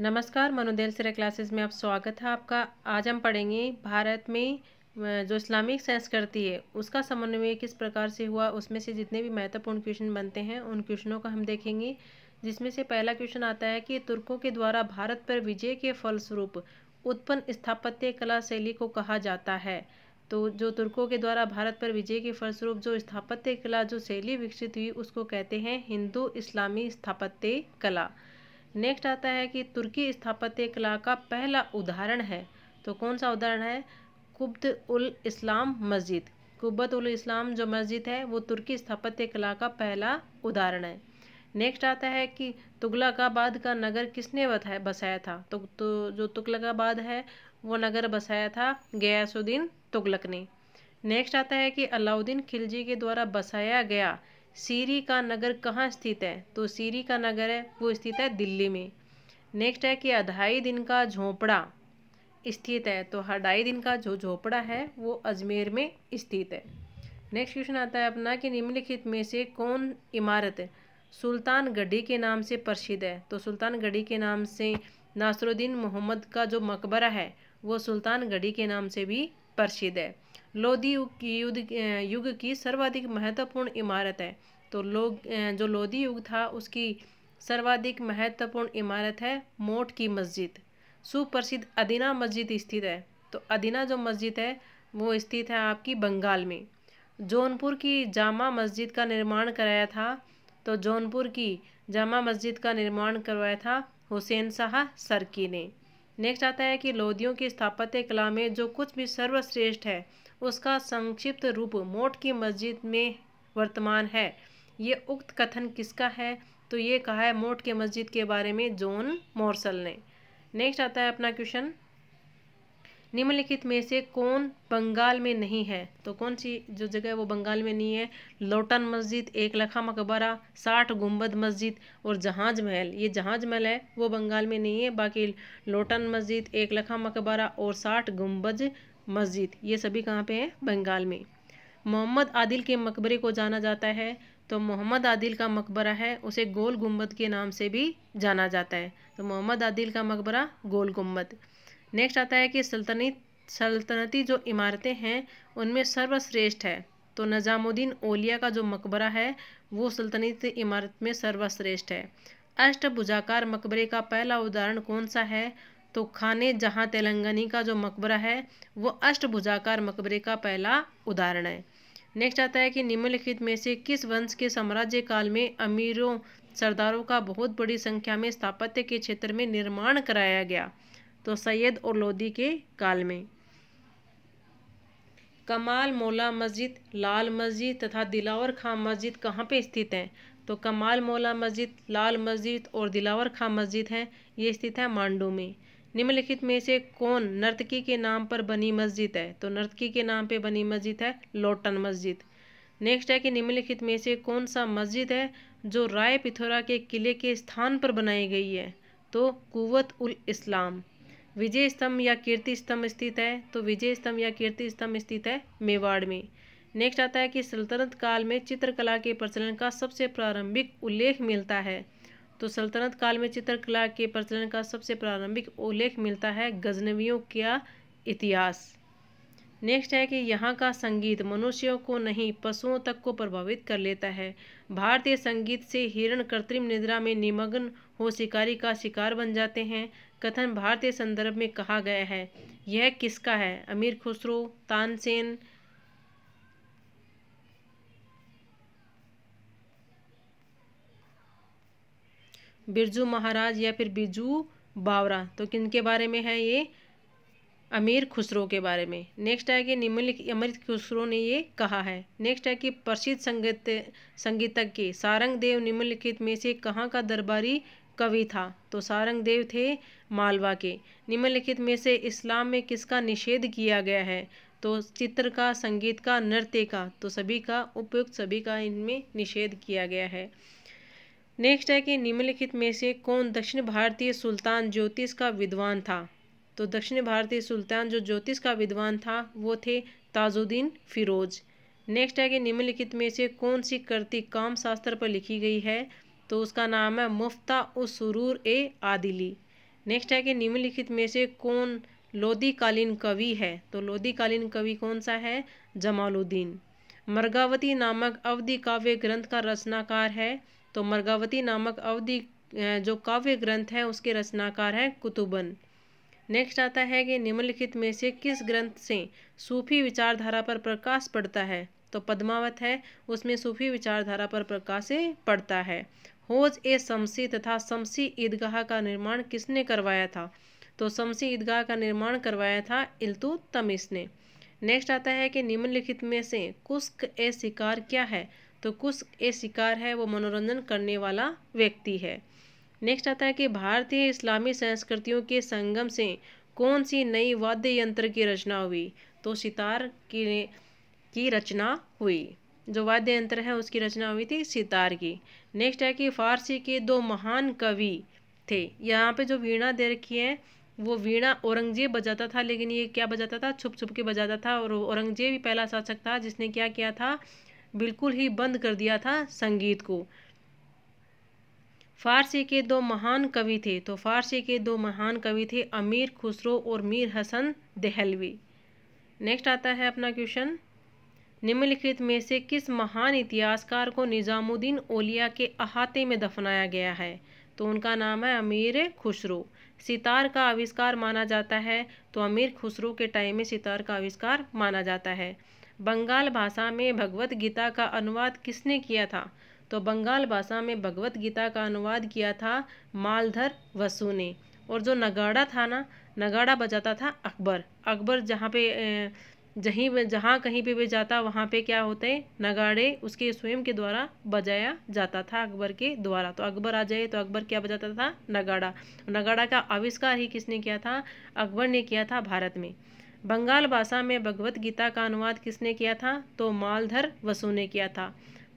नमस्कार मनोदेल सिरा क्लासेस में आप स्वागत है आपका आज हम पढ़ेंगे भारत में जो इस्लामिक संस्कृति है उसका समन्वय किस प्रकार से हुआ उसमें से जितने भी महत्वपूर्ण क्वेश्चन बनते हैं उन क्वेश्चनों का हम देखेंगे जिसमें से पहला क्वेश्चन आता है कि तुर्कों के द्वारा भारत पर विजय के फलस्वरूप उत्पन्न स्थापत्य कला शैली को कहा जाता है तो जो तुर्कों के द्वारा भारत पर विजय के फलस्वरूप जो स्थापत्य कला जो शैली विकसित हुई उसको कहते हैं हिंदू इस्लामी स्थापत्य कला नेक्स्ट आता है कि तुर्की स्थापत्य कला का पहला उदाहरण है तो कौन सा उदाहरण है कुब्त उल इस्लाम मस्जिद कुब्बत उल इस्लाम जो मस्जिद है वो तुर्की स्थापत्य कला का पहला उदाहरण है नेक्स्ट आता है कि तुगलकाबाद का नगर किसने बसाया था तो, तो जो तुगलकाबाद है वो नगर बसाया था गयासुद्दीन तुगलक ने नेक्स्ट आता है कि अलाउद्दीन खिलजी के द्वारा बसाया गया सीरी का नगर कहाँ स्थित है तो सीरी का नगर है वो स्थित है दिल्ली में नेक्स्ट है कि अढ़ाई दिन का झोंपड़ा स्थित है तो अढ़ाई दिन का जो झोंपड़ा है वो अजमेर में स्थित है नेक्स्ट क्वेश्चन आता है अपना कि निम्नलिखित में से कौन इमारत सुल्तान गढ़ी के नाम से प्रसिद्ध है तो सुल्तान गढ़ी के नाम से नासरुद्दीन मोहम्मद का जो मकबरा है वो सुल्तान गढ़ी के नाम से भी प्रसिद्ध है लोधी युग की युद्ध युग की सर्वाधिक महत्वपूर्ण इमारत है तो लोग जो लोधी युग था उसकी सर्वाधिक महत्वपूर्ण इमारत है मोट की मस्जिद सुप्रसिद्ध अदीना मस्जिद स्थित है तो अदीना जो मस्जिद है वो स्थित है आपकी बंगाल में जौनपुर की जामा मस्जिद का निर्माण कराया था तो जौनपुर की जामा मस्जिद का निर्माण करवाया था हुसैन शाह सरकी ने नेक्स्ट आता है कि लोधियों की स्थापत्य कला में जो कुछ भी सर्वश्रेष्ठ है उसका संक्षिप्त रूप मोट की मस्जिद में वर्तमान है ये उक्त कथन किसका है तो ये कहा है मोट के मस्जिद के बारे में जॉन मोरसल ने नेक्स्ट आता है अपना क्वेश्चन निम्नलिखित में से कौन बंगाल में नहीं है तो कौन सी जो जगह है वो बंगाल में नहीं है लोटन मस्जिद एक लखा मकबरा साठ गुम्बद मस्जिद और जहाज महल ये जहाज महल है वो बंगाल में नहीं है बाकी लोटन मस्जिद एक लखा मकबरा और साठ गुम्बद मस्जिद ये सभी कहाँ पे हैं बंगाल में मोहम्मद आदिल के मकबरे को जाना जाता है तो मोहम्मद आदिल का मकबरा है उसे गोल गुम्बद के नाम से भी जाना जाता है तो मोहम्मद आदिल का मकबरा गोल गुम्बद नेक्स्ट आता है कि सल्तनी सल्तनती जो इमारतें हैं उनमें सर्वश्रेष्ठ है तो नज़ामुद्दीन ओलिया का जो मकबरा है वो सल्तनती इमारत में सर्वश्रेष्ठ है अष्टभुजाकार मकबरे का पहला उदाहरण कौन सा है तो खाने जहाँ तेलंगानी का जो मकबरा है वो अष्टभुजाकार मकबरे का पहला उदाहरण है नेक्स्ट आता है कि निम्नलिखित में से किस वंश के साम्राज्य काल में अमीरों सरदारों का बहुत बड़ी संख्या में स्थापत्य के क्षेत्र में निर्माण कराया गया तो सैयद और लोदी के काल में कमाल मौला मस्जिद लाल मस्जिद तथा दिलावर खां मस्जिद कहाँ पे स्थित हैं तो कमाल मौला मस्जिद लाल मस्जिद और दिलावर खां मस्जिद हैं ये स्थित है मांडू में निम्नलिखित में से कौन नर्तकी के नाम पर बनी मस्जिद है तो नर्तकी के नाम पर बनी मस्जिद है लोटन मस्जिद नेक्स्ट है कि निम्नलिखित में से कौन सा मस्जिद है जो राय पिथौरा के किले के स्थान पर बनाई गई है तो कुवत उल इस्लाम विजय स्तंभ या कीर्ति स्तंभ स्थित है तो विजय स्तंभ या कीर्ति स्तंभ स्थित है मेवाड़ में नेक्स्ट आता है कि सल्तनत काल में चित्रकला के प्रचलन का सबसे प्रारंभिक उल्लेख मिलता है तो सल्तनत काल में चित्रकला के प्रचलन का सबसे प्रारंभिक उल्लेख मिलता है गजनवियों का इतिहास नेक्स्ट है कि यहाँ का संगीत मनुष्यों को नहीं पशुओं तक को प्रभावित कर लेता है भारतीय संगीत से हिरण कृत्रिम निद्रा में निमग्न हो शिकारी का शिकार बन जाते हैं कथन भारतीय संदर्भ में कहा गया है यह किसका है अमीर खुसरो तानसेन बिरजू महाराज या फिर बिजू बावरा तो किन के बारे में है ये अमीर खुसरो के बारे में नेक्स्ट है कि निम्नलिखित अमृत खुसरो ने ये कहा है नेक्स्ट है कि प्रसिद्ध संगीत संगीतज्ञ सारंग देव निम्नलिखित में से कहाँ का दरबारी कवि था तो सारंग देव थे मालवा के निम्नलिखित में से इस्लाम में किसका निषेध किया गया है तो चित्र का संगीत का नृत्य का तो सभी का उपयुक्त सभी का इनमें निषेध किया गया है नेक्स्ट है कि निम्नलिखित में से कौन दक्षिण भारतीय सुल्तान ज्योतिष का विद्वान था तो दक्षिण भारतीय सुल्तान जो ज्योतिष का विद्वान था वो थे ताजुद्दीन फिरोज नेक्स्ट है कि निम्नलिखित में से कौन सी कृति काम शास्त्र पर लिखी गई है तो उसका नाम है मुफ्ता उसरूर सुरूर ए आदिली नेक्स्ट है कि निम्नलिखित में से कौन लोधी कालीन कवि है तो लोधी कालीन कवि कौन सा है जमालुद्दीन मर्गावती नामक अवधि काव्य ग्रंथ का रचनाकार है तो मर्गावती नामक अवधि जो काव्य ग्रंथ है उसके रचनाकार हैं कुतुबन नेक्स्ट आता है कि निम्नलिखित में से किस ग्रंथ से सूफी विचारधारा पर प्रकाश पड़ता है तो पद्मावत है उसमें सूफी विचारधारा पर प्रकाश पड़ता है होज ए शमसी तथा शमसी ईदगाह का निर्माण किसने करवाया था तो शमसी ईदगाह का निर्माण करवाया था तमिस ने नेक्स्ट आता है कि निम्नलिखित में से कुस्क ए शिकार क्या है तो कुछ ए शिकार है वो मनोरंजन करने वाला व्यक्ति है नेक्स्ट आता है कि भारतीय इस्लामी संस्कृतियों के संगम से कौन सी नई वाद्य यंत्र की रचना हुई तो सितार की की रचना हुई जो वाद्य यंत्र है उसकी रचना हुई थी सितार की नेक्स्ट है कि फारसी के दो महान कवि थे यहाँ पे जो वीणा दे रखी है वो वीणा औरंगजेब बजाता था लेकिन ये क्या बजाता था छुप छुप के बजाता था और औरंगजेब ही पहला शासक था जिसने क्या किया था बिल्कुल ही बंद कर दिया था संगीत को फारसी के दो महान कवि थे तो फारसी के दो महान कवि थे अमीर खुसरो और मीर हसन दहलवी नेक्स्ट आता है अपना क्वेश्चन निम्नलिखित में से किस महान इतिहासकार को निज़ामुद्दीन ओलिया के अहाते में दफनाया गया है तो उनका नाम है अमीर खुसरो सितार का आविष्कार माना जाता है तो अमीर खुसरो के टाइम में सितार का आविष्कार माना जाता है बंगाल भाषा में भगवत गीता का अनुवाद किसने किया था तो बंगाल भाषा में भगवत गीता का अनुवाद किया था मालधर वसु ने और जो नगाड़ा था ना नगाड़ा बजाता था अकबर अकबर जहाँ पे जहीं जहाँ कहीं पे भी जाता वहाँ पे क्या होते नगाड़े उसके स्वयं के द्वारा बजाया जाता था अकबर के द्वारा तो अकबर आ जाए तो अकबर क्या बजाता था नगाड़ा नगाड़ा का आविष्कार ही किसने किया था अकबर ने किया था भारत में बंगाल भाषा में भगवत गीता का अनुवाद किसने किया था तो मालधर वसु ने किया था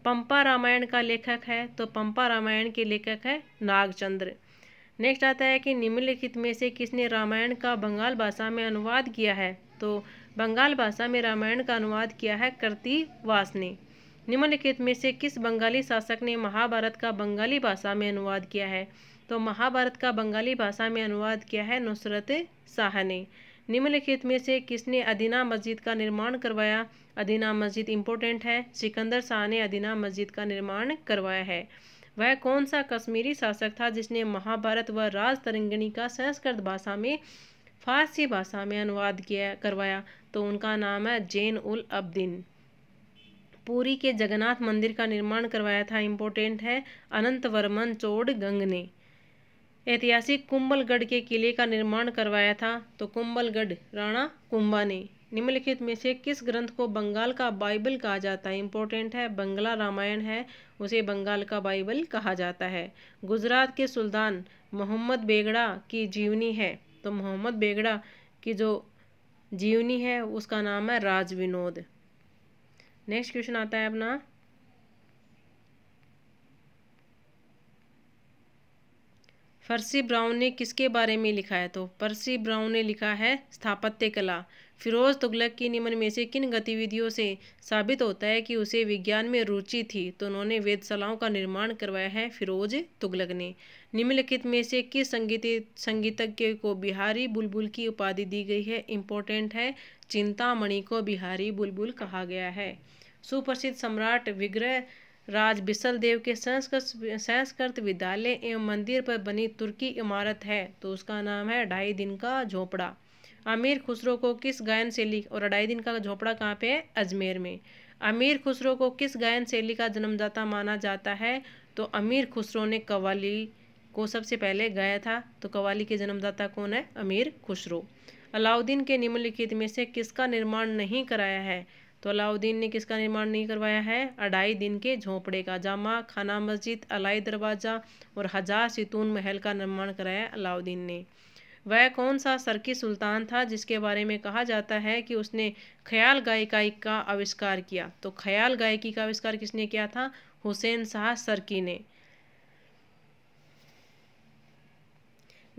पंपा रामायण का लेखक है तो पंपा रामायण के लेखक है नागचंद्र नेक्स्ट आता है कि निम्नलिखित में से किसने रामायण का बंगाल भाषा में अनुवाद किया है तो बंगाल भाषा में रामायण का अनुवाद किया है करती वास ने निम्नलिखित में से किस बंगाली शासक ने महाभारत का बंगाली भाषा में अनुवाद किया है तो महाभारत का बंगाली भाषा में अनुवाद किया है नुसरत शाह ने निम्नलिखित में से किसने अदीना मस्जिद का निर्माण करवाया अदीना मस्जिद इम्पोर्टेंट है सिकंदर शाह ने अदीना मस्जिद का निर्माण करवाया है वह कौन सा कश्मीरी शासक था जिसने महाभारत व राज तरंगिणी का संस्कृत भाषा में फारसी भाषा में अनुवाद किया करवाया तो उनका नाम है जैन उल अब्दीन पूरी के जगन्नाथ मंदिर का निर्माण करवाया था इम्पोर्टेंट है अनंत वर्मन चोड़ गंग ने ऐतिहासिक कुंबलगढ़ के किले का निर्माण करवाया था तो कुंबलगढ़ राणा कुंबा ने निम्नलिखित में से किस ग्रंथ को बंगाल का बाइबल कहा जाता है इंपॉर्टेंट है बंगला रामायण है उसे बंगाल का बाइबल कहा जाता है गुजरात के सुल्तान मोहम्मद बेगड़ा की जीवनी है तो मोहम्मद बेगड़ा की जो जीवनी है उसका नाम है राज विनोद नेक्स्ट क्वेश्चन आता है अपना फर्सी ब्राउन ने किसके बारे में लिखा है तो पर्सी ब्राउन ने लिखा है स्थापत्य कला फिरोज तुगलक की निम्न में से किन गतिविधियों से साबित होता है कि उसे विज्ञान में रुचि थी तो उन्होंने वेदशालाओं का निर्माण करवाया है फिरोज तुगलक ने निम्नलिखित में से किस संगीत संगीतज्ञ को बिहारी बुलबुल की उपाधि दी गई है इम्पोर्टेंट है चिंतामणि को बिहारी बुलबुल कहा गया है सुप्रसिद्ध सम्राट विग्रह राज बिसल देव के संस्कृत संस्कृत विद्यालय एवं मंदिर पर बनी तुर्की इमारत है तो उसका नाम है ढाई दिन का झोपड़ा अमीर खुसरो को किस गायन शैली और अढ़ाई दिन का झोपड़ा कहाँ पे है अजमेर में अमीर खुसरो को किस गायन शैली का जन्मदाता माना जाता है तो अमीर खुसरो ने कवाली को सबसे पहले गाया था तो कवाली के जन्मदाता कौन है अमीर खुसरो अलाउद्दीन के निम्नलिखित में से किसका निर्माण नहीं कराया है तो अलाउद्दीन ने किसका निर्माण नहीं करवाया है अढ़ाई दिन के झोंपड़े का जामा खाना मस्जिद अलाई दरवाज़ा और हजार सितून महल का निर्माण कराया अलाउद्दीन ने वह कौन सा सरकी सुल्तान था जिसके बारे में कहा जाता है कि उसने ख्याल गायिकाई का आविष्कार किया तो ख्याल गायकी का आविष्कार किसने किया था हुसैन शाह सरकी ने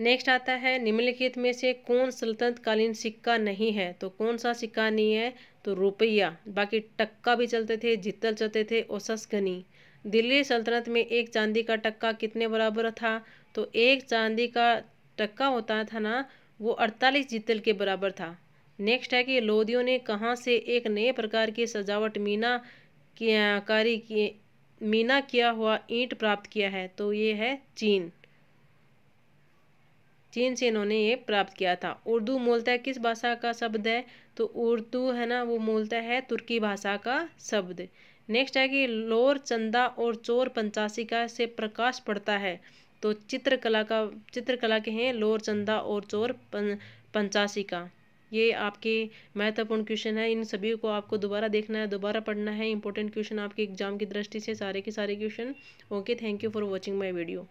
नेक्स्ट आता है निम्नलिखित में से कौन सल्तनतकालीन सिक्का नहीं है तो कौन सा सिक्का नहीं है तो रुपया बाकी टक्का भी चलते थे जितल चलते थे और गनी दिल्ली सल्तनत में एक चांदी का टक्का कितने बराबर था तो एक चांदी का टक्का होता था ना वो अड़तालीस जितल के बराबर था नेक्स्ट है कि लोधियों ने कहाँ से एक नए प्रकार की सजावट मीना कारी की मीना किया हुआ ईंट प्राप्त किया है तो ये है चीन चीन से इन्होंने ये प्राप्त किया था उर्दू मूलतः किस भाषा का शब्द है तो उर्दू है ना वो मूलतः है तुर्की भाषा का शब्द नेक्स्ट है कि लोर चंदा और चोर पंचासिका से प्रकाश पड़ता है तो चित्रकला का चित्रकला के हैं लोर चंदा और चोर पं, पंचासिका ये आपके महत्वपूर्ण क्वेश्चन है इन सभी को आपको दोबारा देखना है दोबारा पढ़ना है इंपॉर्टेंट क्वेश्चन आपके एग्जाम की दृष्टि से सारे के सारे question okay thank you for watching my video